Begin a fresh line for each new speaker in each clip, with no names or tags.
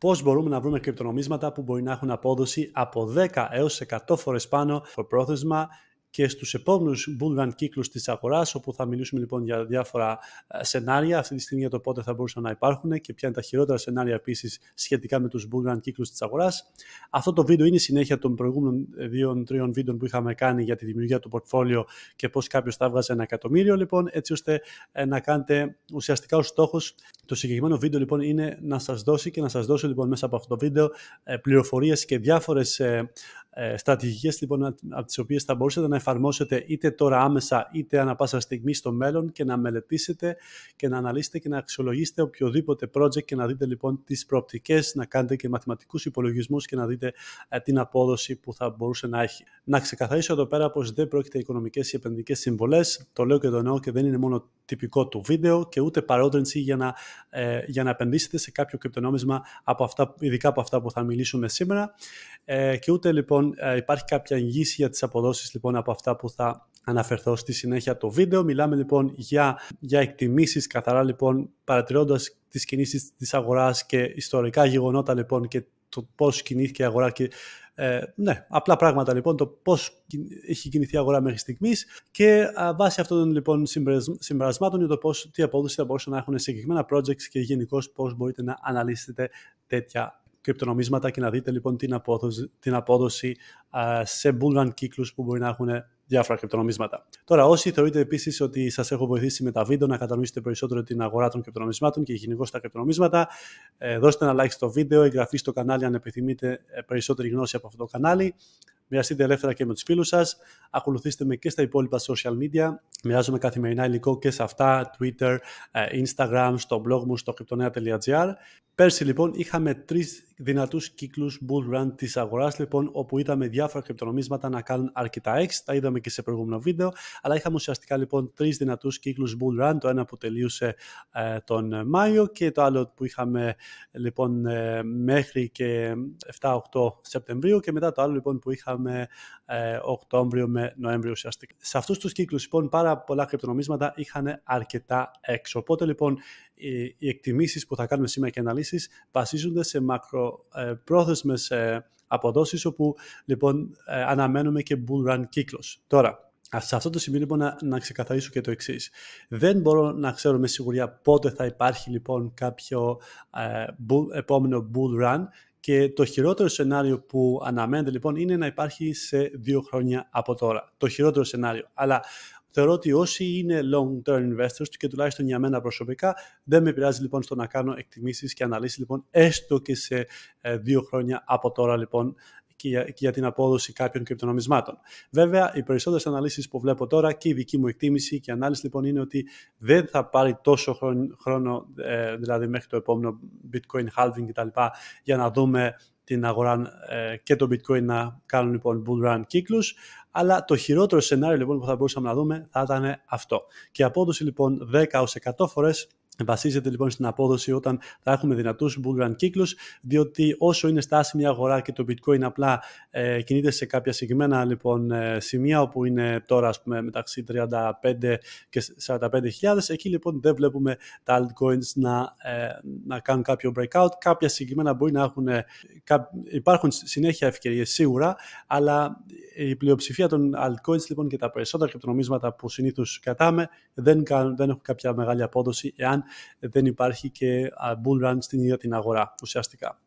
Πώς μπορούμε να βρούμε κρυπτονομίσματα που μπορεί να έχουν απόδοση από 10 έω 100 φορές πάνω προπρόθεσμα πρόθεσμα και στους επόμενους bull run κύκλους της αγοράς, όπου θα μιλήσουμε λοιπόν για διάφορα ε, σενάρια, αυτή τη στιγμή για το πότε θα μπορούσαν να υπάρχουν και ποια είναι τα χειρότερα σενάρια επίσης σχετικά με τους bull run κύκλους της αγοράς. Αυτό το βίντεο είναι η συνέχεια των προηγούμενων ε, δύο-τριών βίντεων που είχαμε κάνει για τη δημιουργία του portfolio και πώς κάποιος θα βγάζει ένα εκατομμύριο, λοιπόν, έτσι ώστε ε, να κάνετε ουσιαστικά ως στόχος το συγκεκριμένο βίντεο λοιπόν είναι να σας δώσει και να σας δώσω λοιπόν μέσα από αυτό το βίντεο πληροφορίες και διάφορες στρατηγικές λοιπόν από τις οποίες θα μπορούσατε να εφαρμόσετε είτε τώρα άμεσα είτε ανα πάσα στιγμή στο μέλλον και να μελετήσετε και να αναλύσετε και να αξιολογήσετε οποιοδήποτε project και να δείτε λοιπόν τις προοπτικές, να κάνετε και μαθηματικούς υπολογισμούς και να δείτε ε, την απόδοση που θα μπορούσε να έχει. Να ξεκαθαρίσω εδώ πέρα πως δεν πρόκειται οικονομικές ή επενδυτικές συμβολές, το λέω και το εννοώ και δεν είναι μόνο τυπικό του βίντεο και ούτε παρότρινση για να, ε, για να επενδύσετε σε κάποιο κρυπτονόμισμα από αυτά, ειδικά από αυτά που θα μιλήσουμε σήμερα ε, και ούτε λοιπόν ε, υπάρχει κάποια εγγύηση για τις αποδόσεις λοιπόν από αυτά που θα αναφερθώ στη συνέχεια το βίντεο. Μιλάμε λοιπόν για, για εκτιμήσεις καθαρά λοιπόν παρατηρώντας τις κινήσεις της αγοράς και ιστορικά γεγονότα λοιπόν και το πώς κινήθηκε η αγορά και ε, ναι, απλά πράγματα λοιπόν, το πώς έχει κινηθεί η αγορά μέχρι στιγμής και βάσει αυτών των λοιπόν συμπερασμάτων για το πώς τι απόδοση θα μπορούσαν να έχουν συγκεκριμένα projects και γενικώς πώς μπορείτε να αναλύσετε τέτοια κρυπτονομίσματα και να δείτε λοιπόν την απόδοση, την απόδοση σε bull run κύκλους που μπορεί να έχουν διάφορα κρυπτονομίσματα. Τώρα, όσοι θεωρείτε επίσης ότι σας έχω βοηθήσει με τα βίντεο να κατανοήσετε περισσότερο την αγορά των κρυπτονομισμάτων και γενικώ τα κρυπτονομίσματα, ε, δώστε ένα like στο βίντεο, εγγραφή στο κανάλι αν επιθυμείτε ε, περισσότερη γνώση από αυτό το κανάλι. Μοιραστείτε ελεύθερα και με τους φίλους σας. Ακολουθήστε με και στα υπόλοιπα social media. Μοιράζομαι καθημερινά υλικό και σε αυτά, Twitter, ε, Instagram, στο blog μου στο cryptonea.gr Πέρσι λοιπόν είχαμε τρεις δυνατούς κύκλους bull run της αγοράς, λοιπόν, όπου είδαμε διάφορα κρυπτονομίσματα να κάνουν αρκετά X. Τα είδαμε και σε προηγούμενο βίντεο. Αλλά είχαμε ουσιαστικά λοιπόν τρεις δυνατούς κύκλους bull run. Το ένα που τελείωσε ε, τον Μάιο και το άλλο που είχαμε λοιπόν ε, μέχρι και 7-8 Σεπτεμβρίου και μετά το άλλο λοιπόν που είχαμε ε, Οκτώβριο με Νοέμβριο ουσιαστικά. Σε αυτούς τους κύκλους λοιπόν πάρα πολλά κρυπτονομίσματα είχαν αρκετά X. Οπότε λοιπόν οι εκτιμήσεις που θα κάνουμε σήμερα και αναλύσεις βασίζονται σε μακροπρόθεσμες ε, ε, αποδόσεις όπου λοιπόν ε, αναμένουμε και bull run κύκλος. Τώρα, σε αυτό το σημείο λοιπόν να, ξεκαθαρίσω και το εξής. Δεν μπορώ να ξέρω με σιγουριά πότε θα υπάρχει λοιπόν κάποιο επόμενο bull run και το χειρότερο σενάριο που αναμένεται λοιπόν είναι να υπάρχει σε δύο χρόνια από τώρα. Το χειρότερο σενάριο. Αλλά Θεωρώ ότι όσοι είναι long-term investors και τουλάχιστον για μένα προσωπικά, δεν με πειράζει λοιπόν στο να κάνω εκτιμήσεις και αναλύσεις λοιπόν έστω και σε ε, δύο χρόνια από τώρα λοιπόν και για, την απόδοση κάποιων κρυπτονομισμάτων. Βέβαια, οι περισσότερες αναλύσεις που βλέπω τώρα και η δική μου εκτίμηση και ανάλυση λοιπόν είναι ότι δεν θα πάρει τόσο χρόνο, ε, δηλαδή μέχρι το επόμενο bitcoin halving κτλ. για να δούμε την αγορά ε, και το bitcoin να κάνουν λοιπόν bull run κύκλους, αλλά το χειρότερο σενάριο λοιπόν που θα μπορούσαμε να δούμε θα ήταν αυτό. Και η απόδοση λοιπόν 10 έως 100 φορές Βασίζεται λοιπόν στην απόδοση όταν θα έχουμε δυνατούς bull run κύκλους, διότι όσο είναι στάσιμη η αγορά και το bitcoin απλά ε, κινείται σε κάποια συγκεκριμένα λοιπόν, ε, σημεία όπου είναι τώρα ας πούμε, μεταξύ 35 και 45.000, εκεί λοιπόν δεν βλέπουμε τα altcoins να, ε, να κάνουν κάποιο breakout. Κάποια συγκεκριμένα μπορεί να έχουν, υπάρχουν συνέχεια ευκαιρίες σίγουρα, αλλά η πλειοψηφία των altcoins λοιπόν και τα περισσότερα κρυπτονομίσματα που συνήθως κατάμε δεν, δεν έχουν κάποια μεγάλη απόδοση εάν δεν υπάρχει και bull run στην ίδια την αγορά ουσιαστικά.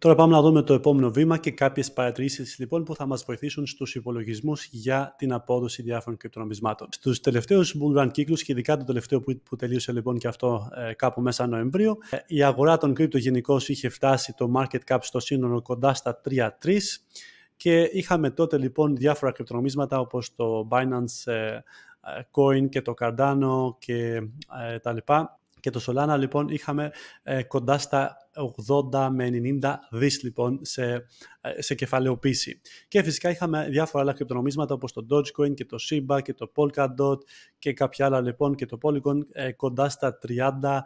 Τώρα πάμε να δούμε το επόμενο βήμα και κάποιες παρατηρήσεις λοιπόν που θα μας βοηθήσουν στους υπολογισμούς για την απόδοση διάφορων κρυπτονομισμάτων. Στους τελευταίους bull run κύκλους, και ειδικά το τελευταίο που, που τελείωσε λοιπόν και αυτό ε, κάπου μέσα Νοεμβρίου, ε, η αγορά των κρυπτο γενικώς είχε φτάσει το market cap στο σύνολο κοντά στα 3-3. Και είχαμε τότε λοιπόν διάφορα κρυπτονομίσματα όπως το Binance ε, ε, Coin και το Cardano και ε, τα λοιπά. Και το Solana λοιπόν είχαμε κοντά στα 80 με 90 δις λοιπόν σε, κεφαλαιοποίηση. Και φυσικά είχαμε διάφορα άλλα κρυπτονομίσματα όπως το Dogecoin και το Shiba και το Polkadot και κάποια άλλα λοιπόν και το Polygon κοντά στα 30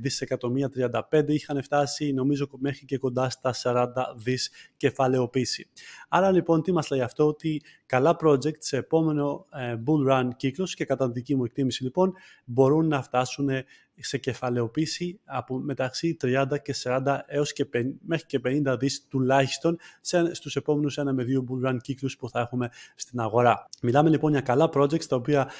δισεκατομμύρια 35 είχαν φτάσει νομίζω μέχρι και κοντά στα 40 δις κεφαλαιοποίηση. Άρα λοιπόν τι μας λέει αυτό ότι καλά project σε επόμενο ε, bull run κύκλος και κατά δική μου εκτίμηση λοιπόν μπορούν να φτάσουν σε κεφαλαιοποίηση από μεταξύ 30 και 40 έως και μέχρι και 50 δις τουλάχιστον σε, στους επόμενους ένα με δύο bull run κύκλους που θα έχουμε στην αγορά. Μιλάμε λοιπόν για καλά projects τα οποία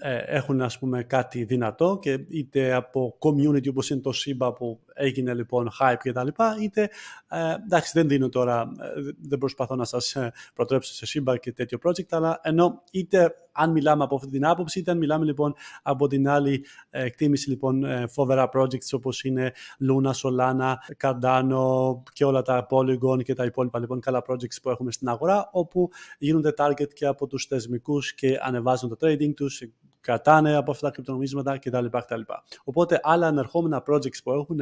ε, έχουν ας πούμε κάτι δυνατό και είτε από community όπως είναι το SIBA που έγινε λοιπόν hype και τα λοιπά, είτε ε, εντάξει δεν δίνω τώρα, ε, δεν προσπαθώ να σας ε, προτρέψω σε σύμπα και τέτοιο project, αλλά ενώ είτε αν μιλάμε από αυτή την άποψη, είτε αν μιλάμε λοιπόν από την άλλη ε, εκτίμηση λοιπόν φοβερά projects όπως είναι Luna, Solana, Cardano και όλα τα Polygon και τα υπόλοιπα λοιπόν καλά projects που έχουμε στην αγορά, όπου γίνονται target και από τους θεσμικούς και ανεβάζουν το trading τους, κρατάνε από αυτά τα κρυπτονομίσματα κτλ. κτλ. Οπότε άλλα ανερχόμενα projects που έχουν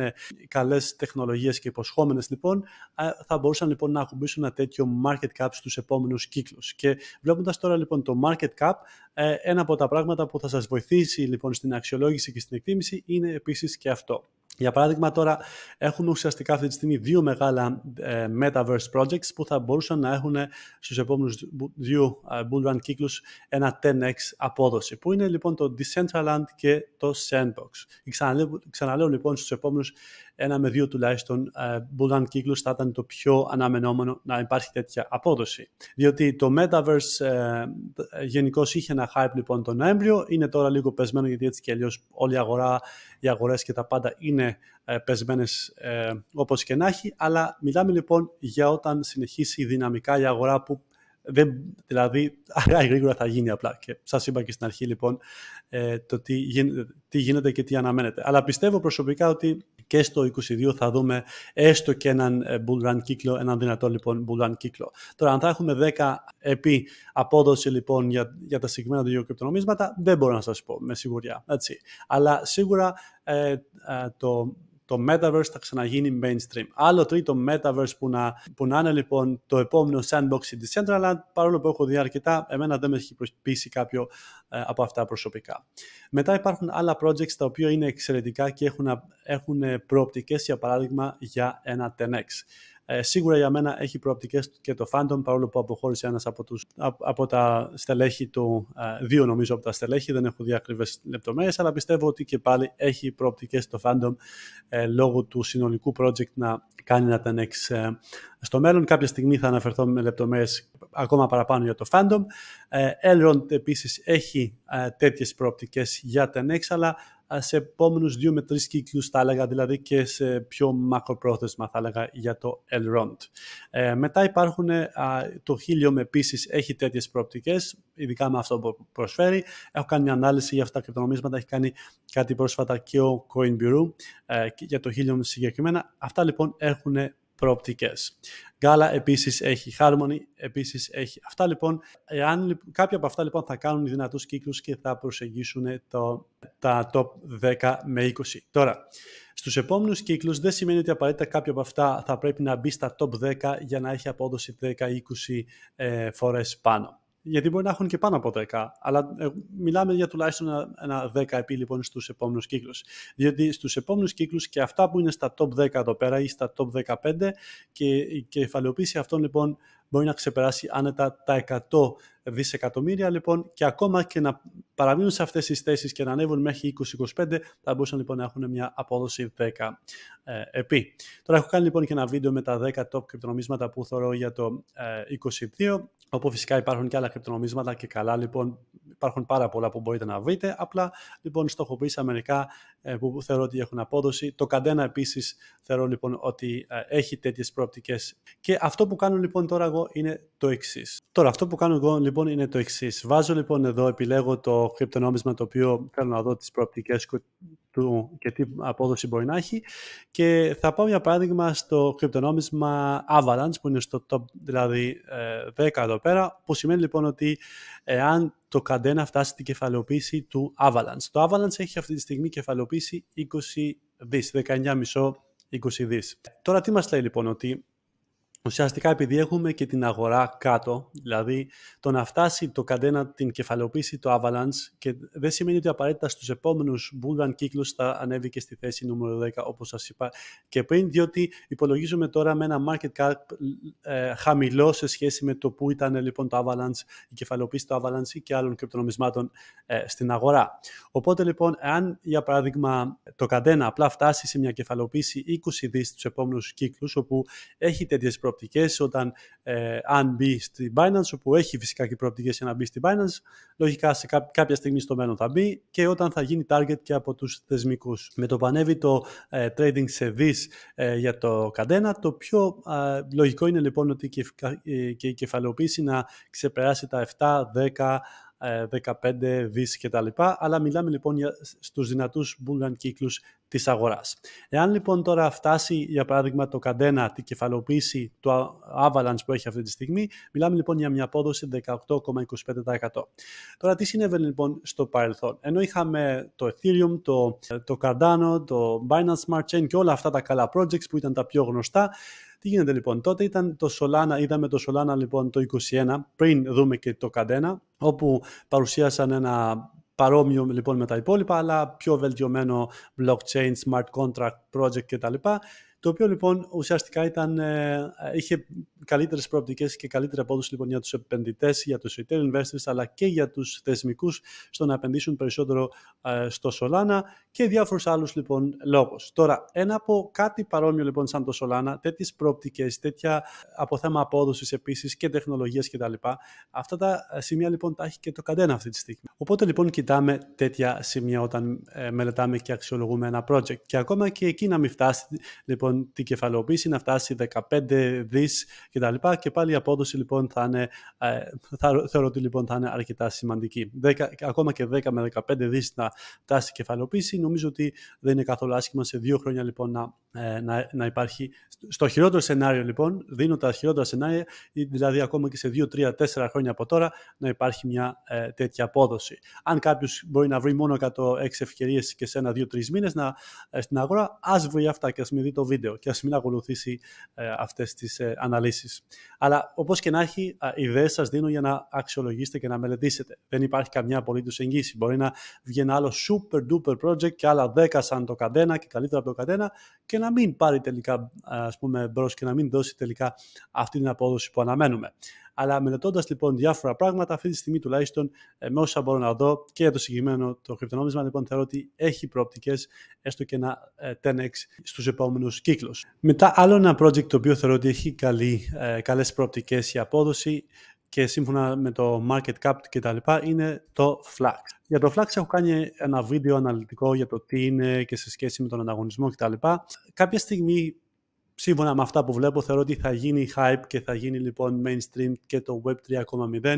καλές τεχνολογίες και υποσχόμενες λοιπόν θα μπορούσαν λοιπόν να ακουμπήσουν ένα τέτοιο market cap στους επόμενους κύκλους. Και βλέποντας τώρα λοιπόν το market cap, ε, ένα από τα πράγματα που θα σας βοηθήσει λοιπόν στην αξιολόγηση και στην εκτίμηση είναι επίσης και αυτό. Για παράδειγμα τώρα έχουμε ουσιαστικά αυτή τη στιγμή δύο μεγάλα ε, Metaverse projects που θα μπορούσαν να έχουν στους επόμενους δύο ε, Bullrun κύκλους ένα 10x απόδοση που είναι λοιπόν το Decentraland και το Sandbox. Ξαναλέω, ξαναλέω λοιπόν στους επόμενους ένα με δύο τουλάχιστον ε, run κύκλους θα ήταν το πιο αναμενόμενο να υπάρχει τέτοια απόδοση. Διότι το Metaverse ε, ε, γενικώς είχε ένα hype λοιπόν τον Νοέμβριο, είναι τώρα λίγο πεσμένο γιατί έτσι και αλλιώς όλη η αγορά, οι αγορές και τα πάντα είναι πεσμένες όπως και να έχει, αλλά μιλάμε λοιπόν για όταν συνεχίσει δυναμικά η αγορά που δεν, δηλαδή αργά ή γρήγορα θα γίνει απλά και σας είπα και στην αρχή λοιπόν το τι, τι γίνεται και τι αναμένεται. Αλλά πιστεύω προσωπικά ότι και στο 22 θα δούμε έστω και έναν ε, bull run κύκλο, έναν δυνατό λοιπόν bull run κύκλο. Τώρα αν θα έχουμε 10 επί απόδοση λοιπόν για, για τα συγκεκριμένα δύο κρυπτονομίσματα δεν μπορώ να σας πω με σιγουριά. Έτσι. Αλλά σίγουρα ε, ε, το, το Metaverse θα ξαναγίνει mainstream. Άλλο τρίτο Metaverse που να, που να είναι λοιπόν το επόμενο sandbox central Decentraland, παρόλο που έχω δει αρκετά, εμένα δεν με έχει πείσει κάποιο ε, από αυτά προσωπικά. Μετά υπάρχουν άλλα projects τα οποία είναι εξαιρετικά και έχουν, έχουν προοπτικές, για παράδειγμα, για ένα 10X. Ε, σίγουρα για μένα έχει προοπτικές και το Phantom, παρόλο που αποχώρησε ένας από, από, τα στελέχη του, ε, δύο νομίζω από τα στελέχη, δεν έχω δει ακριβές αλλά πιστεύω ότι και πάλι έχει προοπτικές το Phantom ε, λόγω του συνολικού project να κάνει να τα ε, στο μέλλον. Κάποια στιγμή θα αναφερθώ με λεπτομέρειες ακόμα παραπάνω για το Phantom. Ε, Elrond επίσης έχει ε, τέτοιες προοπτικές για τα αλλά σε επόμενους δύο με τρεις κύκλους θα έλεγα, δηλαδή και σε πιο μακροπρόθεσμα θα έλεγα για το Elrond. Ε, μετά υπάρχουν, το Helium επίσης έχει τέτοιες προοπτικές, ειδικά με αυτό που προσφέρει. Έχω κάνει ανάλυση για αυτά τα κρυπτονομίσματα, έχει κάνει κάτι πρόσφατα και ο Coin Bureau ε, για το Helium συγκεκριμένα. Αυτά λοιπόν έχουν προοπτικές. Γκάλα επίσης έχει Harmony, επίσης έχει αυτά λοιπόν. Εάν, κάποια από αυτά λοιπόν θα κάνουν δυνατούς κύκλους και θα προσεγγίσουν το, τα top 10 με 20. Τώρα, στους επόμενους κύκλους δεν σημαίνει ότι απαραίτητα κάποια από αυτά θα πρέπει να μπει στα top 10 για να έχει απόδοση 10-20 ε, φορές πάνω γιατί μπορεί να έχουν και πάνω από 10. Αλλά ε, μιλάμε για τουλάχιστον ένα, 10 επί λοιπόν στους επόμενους κύκλους. Διότι στους επόμενους κύκλους και αυτά που είναι στα top 10 εδώ πέρα ή στα top 15 και η κεφαλαιοποίηση αυτών λοιπόν μπορεί να ξεπεράσει άνετα τα 100 δισεκατομμύρια λοιπόν και ακόμα και να παραμείνουν σε αυτές τις θέσεις και να ανέβουν μέχρι 20-25 θα μπορούσαν λοιπόν να έχουν μια απόδοση 10 ε, επί. Τώρα έχω κάνει λοιπόν και ένα βίντεο με τα 10 top κρυπτονομίσματα που θεωρώ για το ε, Όπου φυσικά υπάρχουν και άλλα κρυπτονομίσματα και καλά, λοιπόν, υπάρχουν πάρα πολλά που μπορείτε να βρείτε. Απλά, λοιπόν, στοχοποίησα μερικά ε, που θεωρώ ότι έχουν απόδοση. Το Καντένα επίσης θεωρώ λοιπόν ότι ε, έχει τέτοιες προοπτικές. Και αυτό που κάνω λοιπόν τώρα εγώ είναι το εξής. Τώρα, αυτό που κάνω εγώ λοιπόν είναι το εξής. Βάζω λοιπόν εδώ, επιλέγω το κρυπτονόμισμα το οποίο θέλω να δω τις προοπτικές και τι απόδοση μπορεί να έχει. Και θα πάω για παράδειγμα στο κρυπτονόμισμα Avalanche, που είναι στο top δηλαδή 10 ε, εδώ πέρα, που σημαίνει λοιπόν ότι εάν το καντένα φτάσει στην κεφαλαιοποίηση του Avalanche. Το Avalanche έχει αυτή τη στιγμή κεφαλαιοποίηση 20 δις, 19,5 20 δις. Τώρα τι μας λέει λοιπόν, ότι Ουσιαστικά επειδή έχουμε και την αγορά κάτω, δηλαδή το να φτάσει το καντένα την κεφαλοποίηση, το Avalanche και δεν σημαίνει ότι απαραίτητα στους επόμενους bull run κύκλους θα ανέβει και στη θέση νούμερο 10 όπως σας είπα και πριν, διότι υπολογίζουμε τώρα με ένα market cap ε, χαμηλό σε σχέση με το που ήταν λοιπόν το Avalanche, η κεφαλοποίηση του Avalanche και άλλων κρυπτονομισμάτων ε, στην αγορά. Οπότε λοιπόν, αν για παράδειγμα το καντένα απλά φτάσει σε μια κεφαλοποίηση 20 δις στους επόμενους κύκλους, όπου έχει τέτοιες προ προοπτικές όταν, ε, αν μπει στην Binance, όπου έχει φυσικά και προοπτικές για να μπει στην Binance, λογικά σε κάποια στιγμή στο μέλλον θα μπει και όταν θα γίνει target και από τους θεσμικούς. Με το πανεύει το ε, trading σε δί για το καντένα, το πιο λογικό είναι λοιπόν ότι και, και η κεφαλαιοποίηση να ξεπεράσει τα 7, 10, 15 δις λοιπά, Αλλά μιλάμε λοιπόν για, στους δυνατούς μπουλγαν κύκλους της αγοράς. Εάν λοιπόν τώρα φτάσει για παράδειγμα το καντένα τη κεφαλοποίηση του Avalanche που έχει αυτή τη στιγμή, μιλάμε λοιπόν για μια απόδοση 18,25%. Τώρα τι συνέβαινε λοιπόν στο παρελθόν. Ενώ είχαμε το Ethereum, το, το Cardano, το Binance Smart Chain και όλα αυτά τα καλά projects που ήταν τα πιο γνωστά, τι γίνεται λοιπόν, τότε ήταν το Solana, είδαμε το Solana λοιπόν το 21, πριν δούμε και το Cadena, όπου παρουσίασαν ένα παρόμοιο λοιπόν με τα υπόλοιπα, αλλά πιο βελτιωμένο blockchain, smart contract project κτλ. Το οποίο λοιπόν ουσιαστικά ήταν, ε, είχε καλύτερες προοπτικές και καλύτερη απόδοση λοιπόν, για τους επενδυτές, για τους retail investors, αλλά και για τους θεσμικούς στο να επενδύσουν περισσότερο ε, στο Solana και διάφορους άλλους λοιπόν λόγους. Τώρα, ένα από κάτι παρόμοιο λοιπόν σαν το Solana, τέτοιες προοπτικές, τέτοια ε, από θέμα απόδοσης επίσης και τεχνολογίας κτλ. Αυτά τα σημεία λοιπόν τα έχει και το καντένα αυτή τη στιγμή. Οπότε λοιπόν κοιτάμε τέτοια σημεία όταν μελετάμε και αξιολογούμε ένα project. Και ακόμα και εκεί να μην φτάσει λοιπόν λοιπόν την κεφαλαιοποίηση να φτάσει 15 δις κτλ. Και, και πάλι η απόδοση λοιπόν θα είναι, ε, θα, θεωρώ ότι λοιπόν θα είναι αρκετά σημαντική. 10, ακόμα και 10 με 15 δις να φτάσει η κεφαλαιοποίηση νομίζω ότι δεν είναι καθόλου άσχημα σε δύο χρόνια λοιπόν να, ε, να, να υπάρχει. Στο χειρότερο σενάριο λοιπόν, δίνω τα χειρότερα σενάρια, δηλαδή ακόμα και σε 2, 3, 4 χρόνια από τώρα να υπάρχει μια ε, τέτοια απόδοση. Αν κάποιος μπορεί να βρει μόνο 106 ευκαιρίες και σε ένα-δύο-τρει μήνε ε, στην αγορά, ας βρει αυτά και ας μην δει το βίντεο και ας μην ακολουθήσει ε, αυτές τις ε, αναλύσεις. Αλλά όπως και να έχει, ε, ιδέες σας δίνω για να αξιολογήσετε και να μελετήσετε. Δεν υπάρχει καμιά απολύτως εγγύηση. Μπορεί να βγει ένα άλλο super duper project και άλλα 10 σαν το κατένα και καλύτερα από το κατένα και να μην πάρει τελικά ας πούμε, μπρος και να μην δώσει τελικά αυτή την απόδοση που αναμένουμε. Αλλά μελετώντας λοιπόν διάφορα πράγματα, αυτή τη στιγμή τουλάχιστον ε, με όσα μπορώ να δω και για το συγκεκριμένο το κρυπτονόμισμα, λοιπόν θεωρώ ότι έχει προοπτικές έστω και ένα 10x ε, στους επόμενους κύκλους. Μετά, άλλο ένα project το οποίο θεωρώ ότι έχει ε, καλές προοπτικές για απόδοση και σύμφωνα με το market cap και τα λοιπά είναι το Flax. Για το Flax έχω κάνει ένα βίντεο αναλυτικό για το τι είναι και σε σχέση με τον ανταγωνισμό κτλ. Κάποια στιγμή σύμφωνα με αυτά που βλέπω, θεωρώ ότι θα γίνει hype και θα γίνει λοιπόν mainstream και το Web 3.0,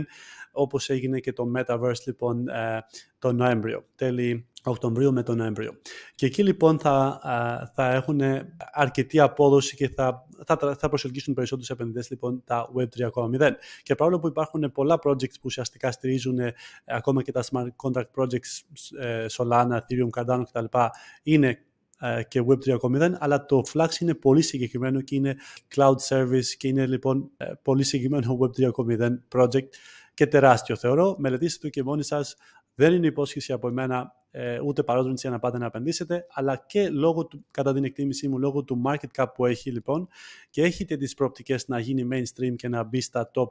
όπως έγινε και το Metaverse λοιπόν ε, το Νοέμβριο, τέλη Οκτωβρίου με τον Νοέμβριο. Και εκεί λοιπόν θα, θα έχουν αρκετή απόδοση και θα, θα, θα προσελκύσουν περισσότερους επενδυτές λοιπόν τα Web 3.0. Και παρόλο που υπάρχουν πολλά projects που ουσιαστικά στηρίζουν ε, ακόμα και τα smart contract projects ε, Solana, Ethereum, Cardano κτλ. είναι ε, και Web 3.0, αλλά το Flux είναι πολύ συγκεκριμένο και είναι cloud service και είναι λοιπόν ε, πολύ συγκεκριμένο Web 3.0 project και τεράστιο θεωρώ. Μελετήστε το και μόνοι σας. Δεν είναι υπόσχεση από εμένα ε, ούτε για να πάτε να επενδύσετε, αλλά και λόγω του, κατά την εκτίμησή μου, λόγω του market cap που έχει λοιπόν και έχετε τις προοπτικές να γίνει mainstream και να μπει στα top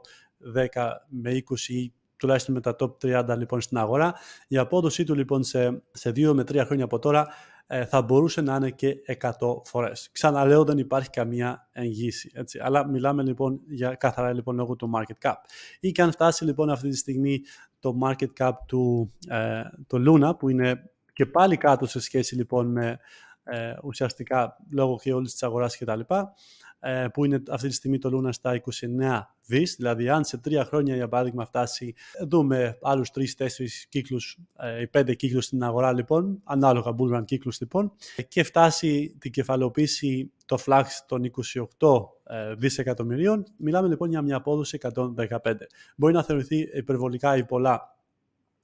10 με 20 ή τουλάχιστον με τα top 30 λοιπόν στην αγορά. Η απόδοσή του λοιπόν σε, σε 2 με 3 χρόνια από τώρα ε, θα μπορούσε να είναι και 100 φορές. Ξαναλέω, δεν υπάρχει καμία εγγύηση. Έτσι. Αλλά μιλάμε λοιπόν για καθαρά λοιπόν, λόγω του market cap. Ή και αν φτάσει λοιπόν αυτή τη στιγμή το market cap του ε, το Luna, που είναι και πάλι κάτω σε σχέση λοιπόν με ε, ουσιαστικά λόγω και όλης της αγοράς και τα λοιπά, ε, που είναι αυτή τη στιγμή το Λούνα στα 29 δις, δηλαδή αν σε τρία χρόνια για παράδειγμα φτάσει, ε, δούμε άλλους τρεις, τέσσερις κύκλους ε, ή πέντε κύκλους στην αγορά λοιπόν, ανάλογα bullrun κύκλους λοιπόν, και φτάσει την κεφαλοποίηση το φλάξ των 28 δισεκατομμυρίων, μιλάμε λοιπόν για μια απόδοση 115. Μπορεί να θεωρηθεί υπερβολικά ή πολλά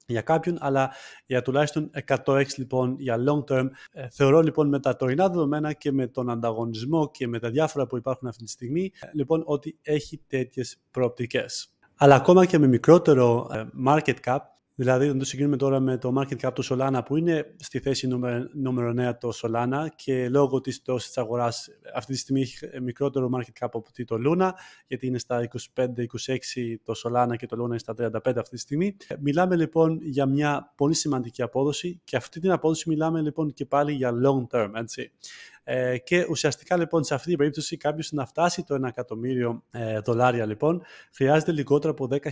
για κάποιον, αλλά για τουλάχιστον λοιπόν για long term. Ε, θεωρώ λοιπόν με τα τωρινά δεδομένα και με τον ανταγωνισμό και με τα διάφορα που υπάρχουν αυτή τη στιγμή, ε, λοιπόν ότι έχει τέτοιες προοπτικές. Αλλά ακόμα και με μικρότερο ε, market cap, Δηλαδή, να το συγκρίνουμε τώρα με το market cap του Solana που είναι στη θέση νούμερο 9 το Solana και λόγω της τόσης της αγοράς αυτή τη στιγμή έχει μικρότερο market cap από το Luna γιατί είναι στα 25-26 το Solana και το Luna είναι στα 35 αυτή τη στιγμή. Μιλάμε λοιπόν για μια πολύ σημαντική απόδοση και αυτή την απόδοση μιλάμε λοιπόν και πάλι για long term, έτσι. Ε, και ουσιαστικά λοιπόν σε αυτή την περίπτωση κάποιος να φτάσει το 1 εκατομμύριο ε, δολάρια λοιπόν χρειάζεται λιγότερο από 10.000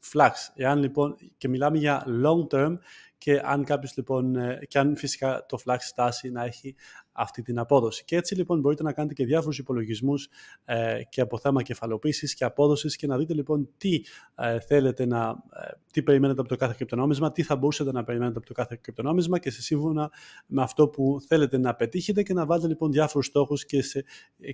φλάξ. Εάν λοιπόν και μιλάμε για long term και αν κάποιος λοιπόν, ε, και αν φυσικά το φλάξ στάσει να έχει αυτή την απόδοση. Και έτσι λοιπόν μπορείτε να κάνετε και διάφορους υπολογισμούς ε, και από θέμα κεφαλοποίησης και απόδοσης και να δείτε λοιπόν τι ε, θέλετε να, ε, τι περιμένετε από το κάθε κρυπτονόμισμα, τι θα μπορούσατε να περιμένετε από το κάθε κρυπτονόμισμα και σε σύμφωνα με αυτό που θέλετε να πετύχετε και να βάλετε λοιπόν διάφορους στόχους και σε,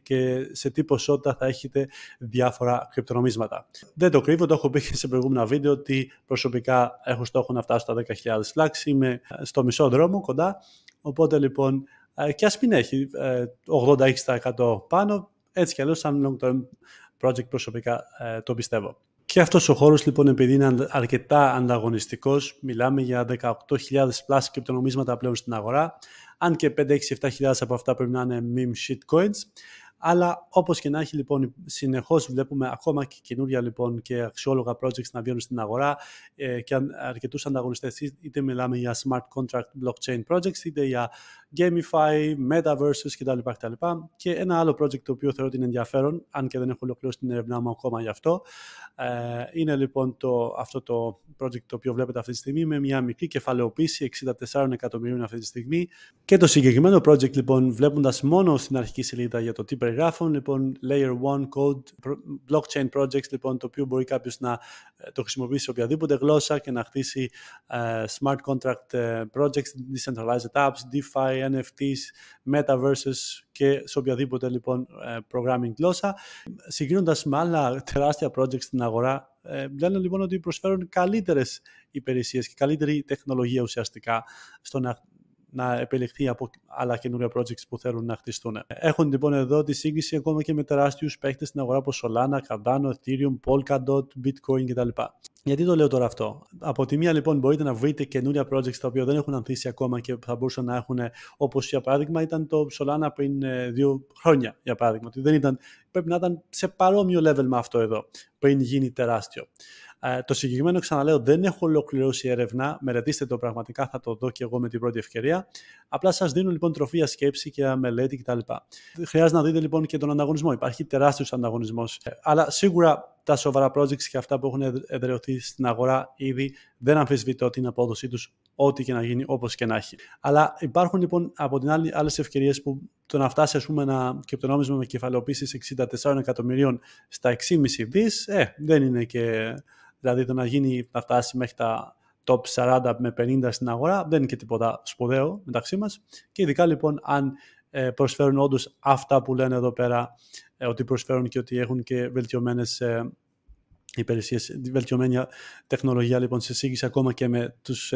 και σε τι ποσότητα θα έχετε διάφορα κρυπτονομίσματα. Δεν το κρύβω, το έχω πει και σε προηγούμενα βίντεο ότι προσωπικά έχω στόχο να φτάσω στα 10.000 λάξη είμαι ε, στο μισό δρόμο κοντά, οπότε λοιπόν ε, και ας μην έχει ε, πάνω, έτσι κι αλλιώς σαν long term project προσωπικά ε, το πιστεύω. Και αυτός ο χώρος λοιπόν επειδή είναι αρκετά ανταγωνιστικός, μιλάμε για 18.000 plus κρυπτονομίσματα πλέον στην αγορά, αν και 5-6-7.000 από αυτά πρέπει να είναι meme shitcoins, αλλά όπως και να έχει λοιπόν συνεχώς βλέπουμε ακόμα και καινούρια λοιπόν και αξιόλογα projects να βγαίνουν στην αγορά και αρκετούς ανταγωνιστές είτε μιλάμε για smart contract blockchain projects είτε για Gamify, Metaverses κτλ, κτλ. Και ένα άλλο project το οποίο θεωρώ ότι είναι ενδιαφέρον, αν και δεν έχω ολοκληρώσει την ερευνά μου ακόμα γι' αυτό, ε, είναι λοιπόν το, αυτό το project το οποίο βλέπετε αυτή τη στιγμή με μια μικρή κεφαλαιοποίηση 64 εκατομμυρίων αυτή τη στιγμή. Και το συγκεκριμένο project λοιπόν, βλέποντας μόνο στην αρχική σελίδα για το τι περιγράφουν, λοιπόν, Layer 1 Code Blockchain Projects, λοιπόν, το οποίο μπορεί κάποιος να ε, το χρησιμοποιήσει σε οποιαδήποτε γλώσσα και να χτίσει ε, smart contract ε, projects, decentralized apps, DeFi, NFTs, metaverses και σε οποιαδήποτε λοιπόν programming γλώσσα. Συγκρίνοντας με άλλα τεράστια projects στην αγορά, λένε λοιπόν ότι προσφέρουν καλύτερες υπηρεσίες και καλύτερη τεχνολογία ουσιαστικά στο να να επιλεχθεί από άλλα καινούργια projects που θέλουν να χτιστούν. Έχουν λοιπόν εδώ τη σύγκριση ακόμα και με τεράστιους παίχτε στην αγορά όπως Solana, Cardano, Ethereum, Polkadot, Bitcoin κτλ. Γιατί το λέω τώρα αυτό. Από τη μία λοιπόν μπορείτε να βρείτε καινούρια projects τα οποία δεν έχουν ανθίσει ακόμα και θα μπορούσαν να έχουν όπως για παράδειγμα ήταν το Solana πριν ε, δύο χρόνια για παράδειγμα. Δεν ήταν, πρέπει να ήταν σε παρόμοιο level με αυτό εδώ πριν γίνει τεράστιο. Ε, το συγκεκριμένο, ξαναλέω, δεν έχω ολοκληρώσει έρευνα. Μελετήστε το πραγματικά, θα το δω και εγώ με την πρώτη ευκαιρία. Απλά σας δίνω λοιπόν τροφή για σκέψη και μελέτη κτλ. Χρειάζεται να δείτε λοιπόν και τον ανταγωνισμό. Υπάρχει τεράστιος ανταγωνισμός. Ε, αλλά σίγουρα τα σοβαρά projects και αυτά που έχουν εδρεωθεί στην αγορά ήδη δεν αμφισβητώ την απόδοσή τους, ό,τι και να γίνει, όπως και να έχει. Αλλά υπάρχουν λοιπόν από την άλλη άλλες ευκαιρίες που το να φτάσει ας πούμε, ένα με κεφαλαιοποίηση 64 εκατομμυρίων στα 6,5 δις, ε, δεν είναι και Δηλαδή το να, γίνει, να φτάσει μέχρι τα top 40 με 50 στην αγορά δεν είναι και τίποτα σπουδαίο μεταξύ μας και ειδικά λοιπόν αν ε, προσφέρουν όντως αυτά που λένε εδώ πέρα ε, ότι προσφέρουν και ότι έχουν και βελτιωμένες ε, υπηρεσίες, βελτιωμένη τεχνολογία λοιπόν σε σύγκριση ακόμα και με, τους,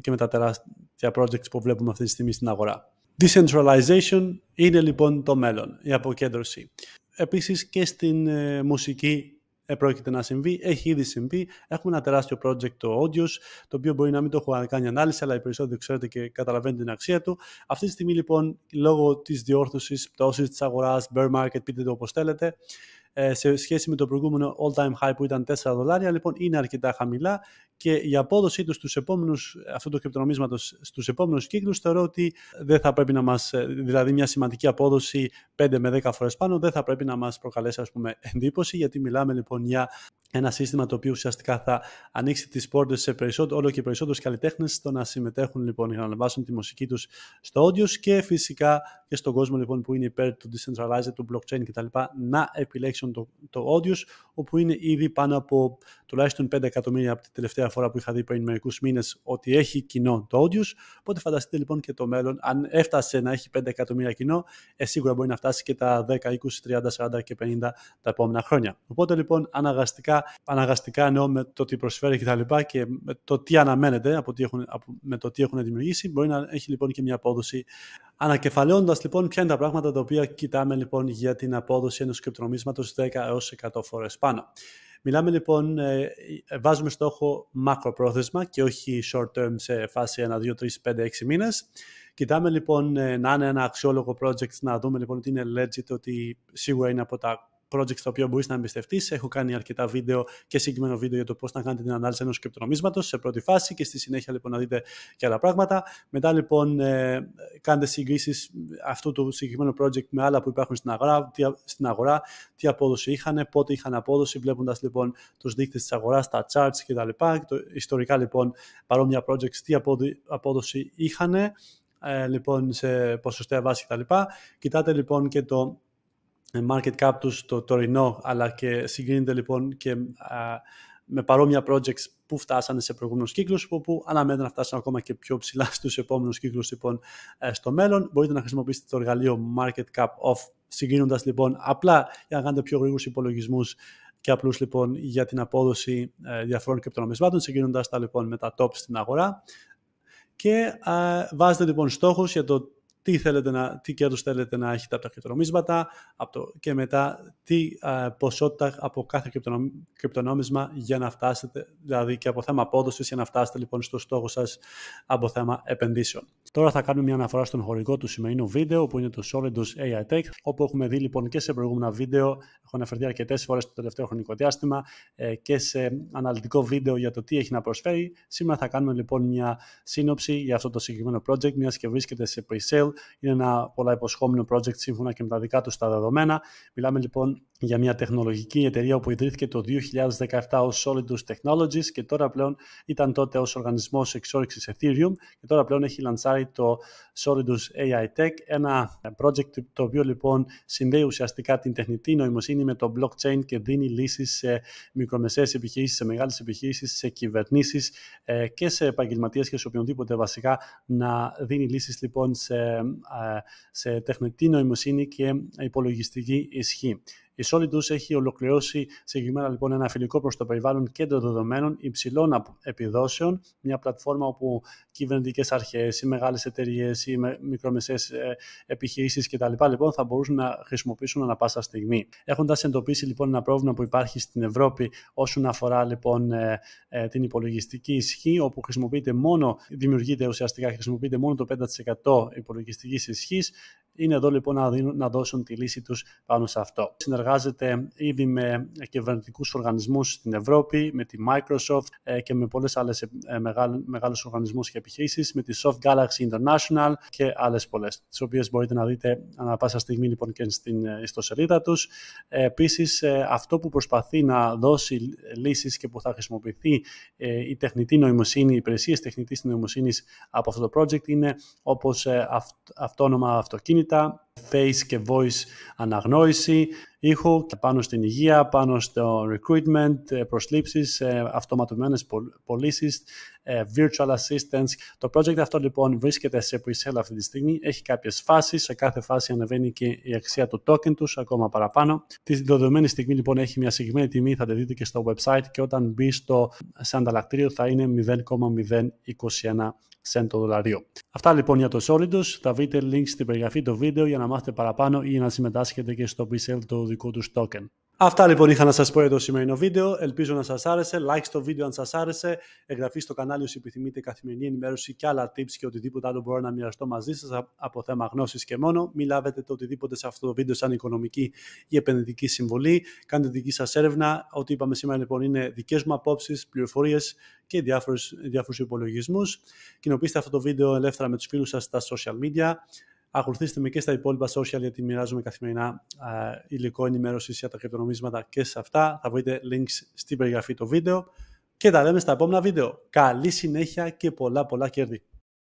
και με τα τεράστια projects που βλέπουμε αυτή τη στιγμή στην αγορά. Decentralization είναι λοιπόν το μέλλον, η αποκέντρωση. Επίσης και στην μουσική πρόκειται να συμβεί, έχει ήδη συμβεί. Έχουμε ένα τεράστιο project το Audios, το οποίο μπορεί να μην το έχω κάνει ανάλυση, αλλά οι περισσότεροι ξέρετε και καταλαβαίνετε την αξία του. Αυτή τη στιγμή λοιπόν, λόγω της διόρθωσης, πτώσης της αγοράς, bear market, πείτε το όπως θέλετε, ε, σε σχέση με το προηγούμενο all-time high που ήταν 4 δολάρια, λοιπόν είναι αρκετά χαμηλά και η απόδοσή τους στους επόμενους, αυτού του κρυπτονομίσματος στους επόμενους κύκλους θεωρώ ότι δεν θα πρέπει να μας, δηλαδή μια σημαντική απόδοση 5 με 10 φορές πάνω δεν θα πρέπει να μας προκαλέσει ας πούμε εντύπωση γιατί μιλάμε λοιπόν για ένα σύστημα το οποίο ουσιαστικά θα ανοίξει τις πόρτες σε περισσότερο, όλο και περισσότερους καλλιτέχνες στο να συμμετέχουν λοιπόν για να ανεβάσουν τη μουσική τους στο όντιο και φυσικά και στον κόσμο λοιπόν που είναι υπέρ του decentralized, του blockchain κτλ. να επιλέξουν το, το όπου είναι ήδη πάνω από τουλάχιστον 5 εκατομμύρια από τη τελευταία φορά που είχα δει πριν μερικούς μήνες ότι έχει κοινό το Audius. Οπότε φανταστείτε λοιπόν και το μέλλον. Αν έφτασε να έχει 5 εκατομμύρια κοινό, ε, σίγουρα μπορεί να φτάσει και τα 10, 20, 30, 40 και 50 τα επόμενα χρόνια. Οπότε λοιπόν αναγαστικά αναγαστικά εννοώ με το τι προσφέρει και τα λοιπά και με το τι αναμένεται από τι έχουν, από, με το τι έχουν δημιουργήσει, μπορεί να έχει λοιπόν και μια απόδοση. Ανακεφαλαιώνοντας λοιπόν, ποια είναι τα πράγματα τα οποία κοιτάμε λοιπόν για την απόδοση ενός κρυπτονομίσματος 10 έω 100 φορές πάνω. Μιλάμε λοιπόν, ε, ε, βάζουμε στόχο μακροπρόθεσμα και όχι short term σε φάση 1, 2, 3, 5, 6 μήνες. Κοιτάμε λοιπόν ε, να είναι ένα αξιόλογο project, να δούμε λοιπόν ότι είναι legit, ότι σίγουρα είναι από τα projects τα οποία μπορείς να εμπιστευτείς. Έχω κάνει αρκετά βίντεο και συγκεκριμένο βίντεο για το πώς να κάνετε την ανάλυση ενός κρυπτονομίσματο σε πρώτη φάση και στη συνέχεια λοιπόν να δείτε και άλλα πράγματα. Μετά λοιπόν ε, κάντε συγκρίσεις αυτού του συγκεκριμένου project με άλλα που υπάρχουν στην αγορά, τι, στην αγορά, τι απόδοση είχαν, πότε είχαν απόδοση, βλέποντας λοιπόν τους δείκτες της αγοράς, τα charts κτλ. Ιστορικά λοιπόν παρόμοια projects, τι απόδοση είχαν. Ε, λοιπόν, σε ποσοστέα βάση κτλ. Κοιτάτε λοιπόν και το ε, market cap τους το τωρινό, αλλά και συγκρίνεται λοιπόν και με παρόμοια projects που φτάσανε σε προηγούμενους κύκλους, που αναμένεται να φτάσουν ακόμα και πιο ψηλά στους επόμενους κύκλους λοιπόν ε, στο μέλλον. Μπορείτε να χρησιμοποιήσετε το εργαλείο market cap off, συγκρίνοντας λοιπόν απλά για να κάνετε πιο γρήγορους υπολογισμούς και απλούς λοιπόν για την απόδοση ε, διαφορών κρυπτονομισμάτων, συγκρίνοντας τα λοιπόν με τα top στην αγορά. Και α, βάζετε λοιπόν στόχους για το τι, θέλετε να, τι κέρδους θέλετε να έχετε από τα κρυπτονομίσματα από το, και μετά τι ποσότητα από κάθε κρυπτονόμισμα για να φτάσετε, δηλαδή και από θέμα απόδοσης για να φτάσετε λοιπόν στο στόχο σας από θέμα επενδύσεων. Τώρα θα κάνουμε μια αναφορά στον χορηγό του σημερινού βίντεο που είναι το Solidus AI Tech, όπου έχουμε δει λοιπόν και σε προηγούμενα βίντεο, έχω αναφερθεί αρκετές φορές το τελευταίο χρονικό διάστημα ε, και σε αναλυτικό βίντεο για το τι έχει να προσφέρει. Σήμερα θα κάνουμε λοιπόν μια σύνοψη για αυτό το συγκεκριμένο project, μιας και βρίσκεται σε pre-sale. Είναι ένα πολλά υποσχόμενο project σύμφωνα και με τα δικά του τα δεδομένα. Μιλάμε λοιπόν για μια τεχνολογική εταιρεία που ιδρύθηκε το 2017 ως Solidus Technologies και τώρα πλέον ήταν τότε ως οργανισμός εξόρυξης Ethereum και τώρα πλέον έχει λανσάρει το Solidus AI Tech, ένα project το οποίο λοιπόν συνδέει ουσιαστικά την τεχνητή νοημοσύνη με το blockchain και δίνει λύσεις σε μικρομεσαίες επιχειρήσεις, σε μεγάλες επιχειρήσεις, σε κυβερνήσεις ε, και σε επαγγελματίες και σε οποιονδήποτε βασικά να δίνει λύσεις λοιπόν σε, ε, σε τεχνητή νοημοσύνη και υπολογιστική ισχύ. Η Solidus έχει ολοκληρώσει συγκεκριμένα λοιπόν ένα φιλικό προς το περιβάλλον κέντρο δεδομένων υψηλών επιδόσεων, μια πλατφόρμα όπου κυβερνητικές αρχές, οι μεγάλες εταιρείες, οι μικρομεσαίε επιχειρήσεις κτλ. Λοιπόν, θα μπορούσαν να χρησιμοποιήσουν ανα πάσα στιγμή. Έχοντας εντοπίσει λοιπόν ένα πρόβλημα που υπάρχει στην Ευρώπη όσον αφορά λοιπόν ε, ε, την υπολογιστική ισχύ, όπου χρησιμοποιείται μόνο, δημιουργείται ουσιαστικά, χρησιμοποιείται μόνο το 5% υπολογιστικής ισχύς, είναι εδώ λοιπόν να, δίνουν, να δώσουν τη λύση τους πάνω σε αυτό. Συνεργάζεται ήδη με κυβερνητικούς οργανισμούς στην Ευρώπη, με τη Microsoft ε, και με πολλές άλλες ε, μεγάλους οργανισμούς και επιχείρησεις, με τη Soft Galaxy International και άλλες πολλές, τις οποίες μπορείτε να δείτε ανά πάσα στιγμή λοιπόν και στην ε, ιστοσελίδα τους. Επίσης, αυτό που προσπαθεί να δώσει λύσεις και που θα χρησιμοποιηθεί η τεχνητή νοημοσύνη, οι υπηρεσίες τεχνητής νοημοσύνης από αυτό το project είναι όπως αυτόνομα αυτοκίνητα, это face και voice αναγνώριση, ήχου και πάνω στην υγεία, πάνω στο recruitment, ε, προσλήψεις, ε, αυτοματοποιημένες πωλήσεις, ε, virtual assistance. Το project αυτό λοιπόν βρίσκεται σε pre-sale αυτή τη στιγμή, έχει κάποιες φάσεις, σε κάθε φάση ανεβαίνει και η αξία του token τους ακόμα παραπάνω. Τη δεδομένη στιγμή λοιπόν έχει μια συγκεκριμένη τιμή, θα τη δείτε και στο website και όταν μπει στο σε ανταλλακτήριο θα είναι 0,021 cent το δολαρίο. Αυτά λοιπόν για το Solidus. Θα βρείτε link στην περιγραφή του βίντεο για να μάθετε παραπάνω ή να συμμετάσχετε και στο pre το δικό τους token. Αυτά λοιπόν είχα να σας πω για το σημερινό βίντεο. Ελπίζω να σας άρεσε. Like στο βίντεο αν σας άρεσε. Εγγραφή στο κανάλι όσοι επιθυμείτε καθημερινή ενημέρωση και άλλα tips και οτιδήποτε άλλο μπορώ να μοιραστώ μαζί σας από θέμα γνώσης και μόνο. Μην λάβετε το οτιδήποτε σε αυτό το βίντεο σαν οικονομική ή επενδυτική συμβολή. Κάντε δική σας έρευνα. Ό,τι είπαμε σήμερα λοιπόν είναι δικές μου απόψεις, πληροφορίες και διάφορους υπολογισμούς. Κοινοποιήστε αυτό το βίντεο ελεύθερα με τους φίλους σας στα social media. Ακολουθήστε με και στα υπόλοιπα social γιατί μοιράζουμε καθημερινά υλικό ενημέρωσης για τα κρυπτονομίσματα και σε αυτά. Θα βρείτε links στην περιγραφή του βίντεο και τα λέμε στα επόμενα βίντεο. Καλή συνέχεια και πολλά πολλά κέρδη.